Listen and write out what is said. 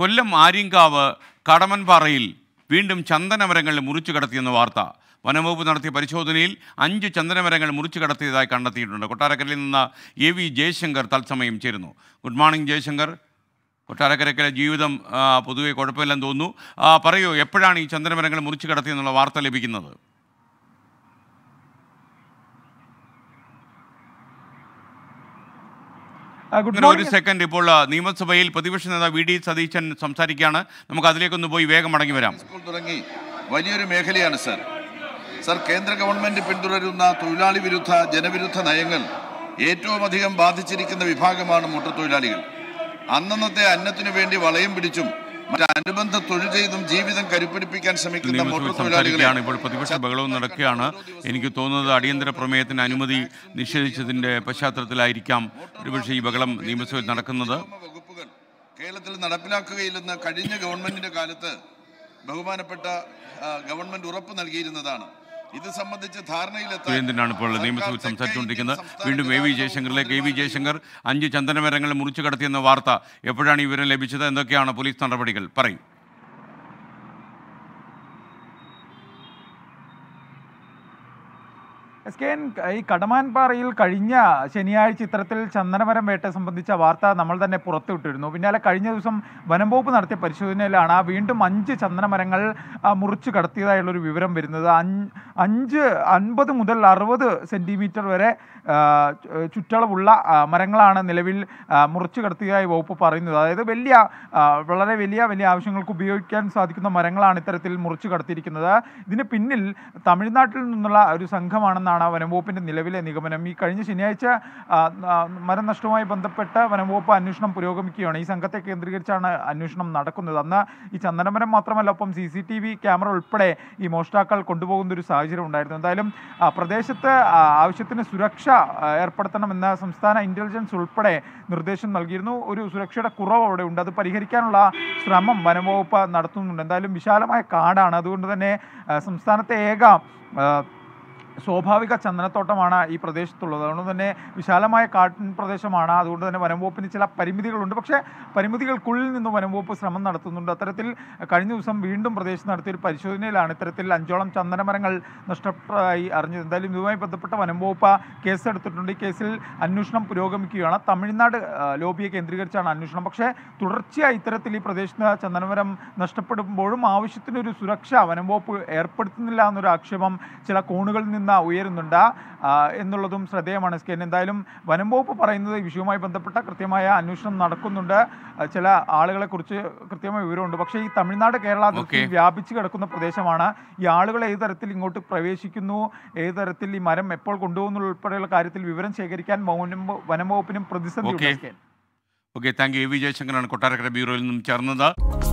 കൊല്ലം ആര്യങ്കാവ് കടമൻപാറയിൽ വീണ്ടും ചന്ദനമരങ്ങൾ മുറിച്ചു കടത്തിയെന്ന വാർത്ത വനംവകുപ്പ് നടത്തിയ പരിശോധനയിൽ അഞ്ച് ചന്ദനമരങ്ങൾ മുറിച്ചു കടത്തിയതായി കണ്ടെത്തിയിട്ടുണ്ട് കൊട്ടാരക്കരയിൽ നിന്ന് എ വി ജയശങ്കർ തത്സമയം ചേരുന്നു ഗുഡ് മോർണിംഗ് ജയശങ്കർ കൊട്ടാരക്കരക്കര ജീവിതം പൊതുവെ കുഴപ്പമില്ലെന്ന് തോന്നുന്നു പറയൂ എപ്പോഴാണ് ഈ ചന്ദനമരങ്ങൾ മുറിച്ചു കടത്തിയെന്നുള്ള വാർത്ത ലഭിക്കുന്നത് ഒരു സെക്കൻഡ് ഇപ്പോൾ നിയമസഭയിൽ പ്രതിപക്ഷ നേതാവ് വി ഡി സതീശൻ സംസാരിക്കുകയാണ് നമുക്ക് അതിലേക്കൊന്ന് പോയി വേഗം മടങ്ങി വരാം സ്കൂൾ തുടങ്ങി വലിയൊരു മേഖലയാണ് സർ സർ കേന്ദ്ര ഗവൺമെന്റ് പിന്തുടരുന്ന തൊഴിലാളി വിരുദ്ധ ജനവിരുദ്ധ നയങ്ങൾ ഏറ്റവും അധികം ബാധിച്ചിരിക്കുന്ന വിഭാഗമാണ് മുട്ടത്തൊഴിലാളികൾ അന്നന്നത്തെ അന്നത്തിനു വേണ്ടി വളയം പിടിച്ചും മറ്റനുബന്ധ തൊഴിൽ ചെയ്തും ജീവിതം കരുപ്പിടിപ്പിക്കാൻ ശ്രമിക്കുന്ന മോട്ടോർ ഇപ്പോൾ പ്രതിപക്ഷ ബഹളവും നടക്കുകയാണ് എനിക്ക് തോന്നുന്നത് അടിയന്തര പ്രമേയത്തിന് അനുമതി നിഷേധിച്ചതിന്റെ പശ്ചാത്തലത്തിലായിരിക്കാം ഒരുപക്ഷെ ഈ ബഹളം നിയമസഭയിൽ നടക്കുന്നത് കേരളത്തിൽ നടപ്പിലാക്കുകയില്ലെന്ന് കഴിഞ്ഞ ഗവൺമെന്റിന്റെ കാലത്ത് ബഹുമാനപ്പെട്ട ഗവൺമെന്റ് ഉറപ്പ് നൽകിയിരുന്നതാണ് ഇത് സംബന്ധിച്ച് ധാരണയിലെത്തിയാണ് ഇപ്പോൾ നിയമസഭയിൽ സംസാരിച്ചുകൊണ്ടിരിക്കുന്നത് വീണ്ടും എ വി ജയശങ്കറിലെ കെ വി ജയശങ്കർ അഞ്ച് ചന്ദനമരങ്ങൾ മുറിച്ചു കടത്തിയെന്ന വാർത്ത എപ്പോഴാണ് വിവരം ലഭിച്ചത് എന്തൊക്കെയാണ് പോലീസ് നടപടികൾ പറയും എസ് കെ എൻ ഈ കടമാൻപാറയിൽ കഴിഞ്ഞ ശനിയാഴ്ച ഇത്തരത്തിൽ ചന്ദനമരം വേട്ട സംബന്ധിച്ച വാർത്ത നമ്മൾ തന്നെ പുറത്തുവിട്ടിരുന്നു പിന്നാലെ കഴിഞ്ഞ ദിവസം വനംവകുപ്പ് നടത്തിയ പരിശോധനയിലാണ് വീണ്ടും അഞ്ച് ചന്ദനമരങ്ങൾ മുറിച്ചു കടത്തിയതായുള്ളൊരു വിവരം വരുന്നത് അഞ്ച് അൻപത് മുതൽ അറുപത് സെൻറ്റിമീറ്റർ വരെ ചുറ്റളവുള്ള മരങ്ങളാണ് നിലവിൽ മുറിച്ചു കടത്തിയതായി വകുപ്പ് പറയുന്നത് അതായത് വലിയ വളരെ വലിയ വലിയ ആവശ്യങ്ങൾക്ക് ഉപയോഗിക്കാൻ സാധിക്കുന്ന മരങ്ങളാണ് ഇത്തരത്തിൽ മുറിച്ചു കടത്തിയിരിക്കുന്നത് ഇതിന് പിന്നിൽ തമിഴ്നാട്ടിൽ നിന്നുള്ള ഒരു സംഘമാണെന്നാണ് എന്നാണ് വനംവകുപ്പിൻ്റെ നിലവിലെ നിഗമനം ഈ കഴിഞ്ഞ ശനിയാഴ്ച മരം നഷ്ടവുമായി ബന്ധപ്പെട്ട് വനംവകുപ്പ് അന്വേഷണം പുരോഗമിക്കുകയാണ് ഈ സംഘത്തെ കേന്ദ്രീകരിച്ചാണ് അന്വേഷണം നടക്കുന്നത് അന്ന് ഈ ചന്ദനമരം മാത്രമല്ല ഒപ്പം C C T V camera ഉൾപ്പെടെ ഈ മോഷ്ടാക്കൾ കൊണ്ടുപോകുന്ന ഒരു സാഹചര്യം ഉണ്ടായിരുന്നു എന്തായാലും പ്രദേശത്ത് ആവശ്യത്തിന് സുരക്ഷ ഏർപ്പെടുത്തണമെന്ന് സംസ്ഥാന ഇൻ്റലിജൻസ് ഉൾപ്പെടെ നിർദ്ദേശം നൽകിയിരുന്നു ഒരു സുരക്ഷയുടെ കുറവ് അവിടെ ഉണ്ട് അത് പരിഹരിക്കാനുള്ള ശ്രമം വനംവകുപ്പ് നടത്തുന്നുണ്ട് എന്തായാലും വിശാലമായ കാടാണ് അതുകൊണ്ട് തന്നെ സംസ്ഥാനത്തെ ഏക സ്വാഭാവിക ചന്ദനത്തോട്ടമാണ് ഈ പ്രദേശത്തുള്ളത് അതുകൊണ്ട് തന്നെ വിശാലമായ കാട്ടിൻ പ്രദേശമാണ് അതുകൊണ്ട് തന്നെ വനംവകുപ്പിന് ചില പരിമിതികളുണ്ട് പക്ഷേ പരിമിതികൾക്കുള്ളിൽ നിന്ന് വനംവകുപ്പ് ശ്രമം നടത്തുന്നുണ്ട് അത്തരത്തിൽ കഴിഞ്ഞ ദിവസം വീണ്ടും പ്രദേശത്ത് നടത്തിയൊരു പരിശോധനയിലാണ് ഇത്തരത്തിൽ അഞ്ചോളം ചന്ദനമരങ്ങൾ നഷ്ടപ്പെട്ടതായി അറിഞ്ഞത് എന്തായാലും ഇതുമായി ബന്ധപ്പെട്ട വനംവകുപ്പ് കേസെടുത്തിട്ടുണ്ട് ഈ കേസിൽ അന്വേഷണം പുരോഗമിക്കുകയാണ് തമിഴ്നാട് ലോബിയെ കേന്ദ്രീകരിച്ചാണ് അന്വേഷണം പക്ഷേ തുടർച്ചയായി ഇത്തരത്തിൽ ഈ പ്രദേശത്ത് ചന്ദനമരം നഷ്ടപ്പെടുമ്പോഴും ആവശ്യത്തിനൊരു സുരക്ഷ വനംവകുപ്പ് ഏർപ്പെടുത്തുന്നില്ല എന്നൊരു ആക്ഷേപം ചില കോണുകളിൽ നിന്ന് ഉയരുന്ന ഉയരുന്നുണ്ട് എന്നുള്ളതും ശ്രദ്ധേയമാണ് സ്കെൻ എന്തായാലും വനം വകുപ്പ് പറയുന്നത് വിഷയവുമായി ബന്ധപ്പെട്ട കൃത്യമായ അന്വേഷണം നടക്കുന്നുണ്ട് ചില ആളുകളെ കുറിച്ച് കൃത്യമായ വിവരമുണ്ട് പക്ഷേ ഈ തമിഴ്നാട് കേരള അതിർത്തിയിൽ വ്യാപിച്ചു കിടക്കുന്ന പ്രദേശമാണ് ഈ ആളുകൾ ഏത് തരത്തിൽ ഇങ്ങോട്ട് പ്രവേശിക്കുന്നു ഏത് തരത്തിൽ ഈ മരം എപ്പോൾ കൊണ്ടുപോകുന്നു ഉൾപ്പെടെയുള്ള കാര്യത്തിൽ വിവരം ശേഖരിക്കാൻ വനം വകുപ്പിനും പ്രതിസന്ധി ഓക്കെ താങ്ക് യു വി ജയശങ്കറാണ് കൊട്ടാരക്കര ബ്യൂറോയിൽ നിന്നും ചേർന്നത്